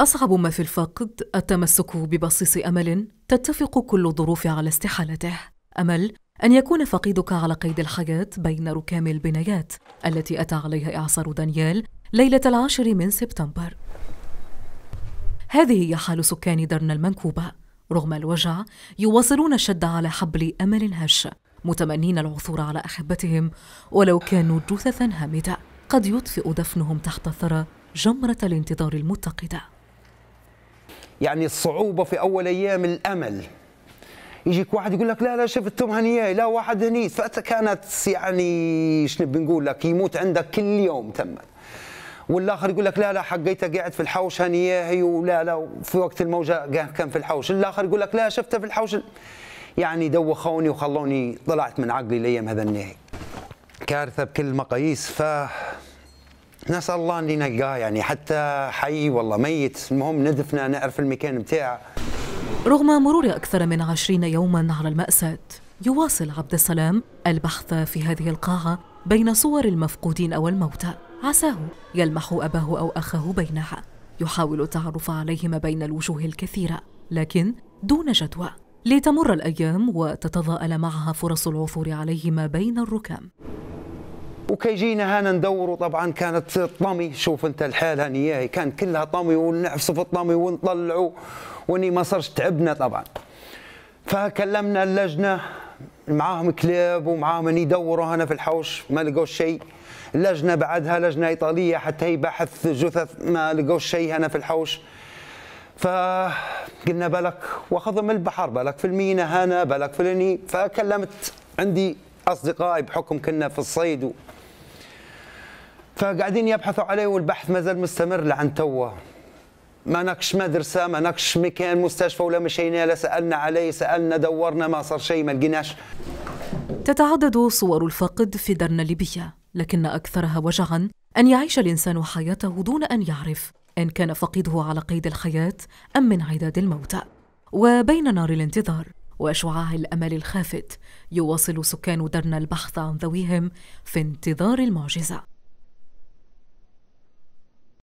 أصعب ما في الفقد التمسك ببصيص أمل تتفق كل الظروف على استحالته أمل أن يكون فقيدك على قيد الحياة بين ركام البنايات التي أتى عليها إعصار دانيال ليلة العاشر من سبتمبر هذه هي حال سكان درنا المنكوبة رغم الوجع يواصلون الشد على حبل أمل هش متمنين العثور على أحبتهم ولو كانوا جثثا هامدة قد يطفئ دفنهم تحت الثرى جمرة الانتظار المتقدة يعني الصعوبه في اول ايام الامل يجيك واحد يقول لك لا لا شفتهم هنياي لا واحد هني فكانت يعني شنو بنقول لك يموت عندك كل يوم تمت والاخر يقول لك لا لا حقيته قاعد في الحوش هنياهي ولا لا في وقت الموجه كان في الحوش الاخر يقول لك لا شفته في الحوش يعني دوخوني وخلوني طلعت من عقلي الايام هذا النهي كارثه بكل المقاييس ف نسال الله اللي نلقاه يعني حتى حي والله ميت المهم ندفنه نعرف المكان بتاعه رغم مرور اكثر من عشرين يوما على الماساه يواصل عبد السلام البحث في هذه القاعه بين صور المفقودين او الموتى عساه يلمح اباه او اخاه بينها يحاول التعرف عليهما بين الوجوه الكثيره لكن دون جدوى لتمر الايام وتتضاءل معها فرص العثور عليهما بين الركام وكيجينا هنا ندوروا طبعا كانت طمي شوف انت الحال هنياهي كان كلها طمي ونعفسوا في الطمي ونطلعوا واني ما صارش تعبنا طبعا فكلمنا اللجنه معاهم كلاب ومعاهم يدوروا هنا في الحوش ما لقوش شيء اللجنه بعدها لجنه ايطاليه حتى يبحث جثث ما لقوش شيء هنا في الحوش فقلنا بلك واخذ من البحر بلك في المينا هنا بلك في الني فكلمت عندي اصدقائي بحكم كنا في الصيد فقاعدين يبحثوا عليه والبحث ما زال مستمر لعن توه ما ناكش مدرسة ما ناكش مكان مستشفى ولا مشينا لا سألنا عليه سألنا دورنا ما صار شيء ما لقيناش تتعدد صور الفقد في درنا الليبية لكن أكثرها وجعا أن يعيش الإنسان حياته دون أن يعرف إن كان فقيده على قيد الحياة أم من عداد الموتى وبين نار الانتظار وشعاع الامل الخافت يواصل سكان درنا البحث عن ذويهم في انتظار المعجزه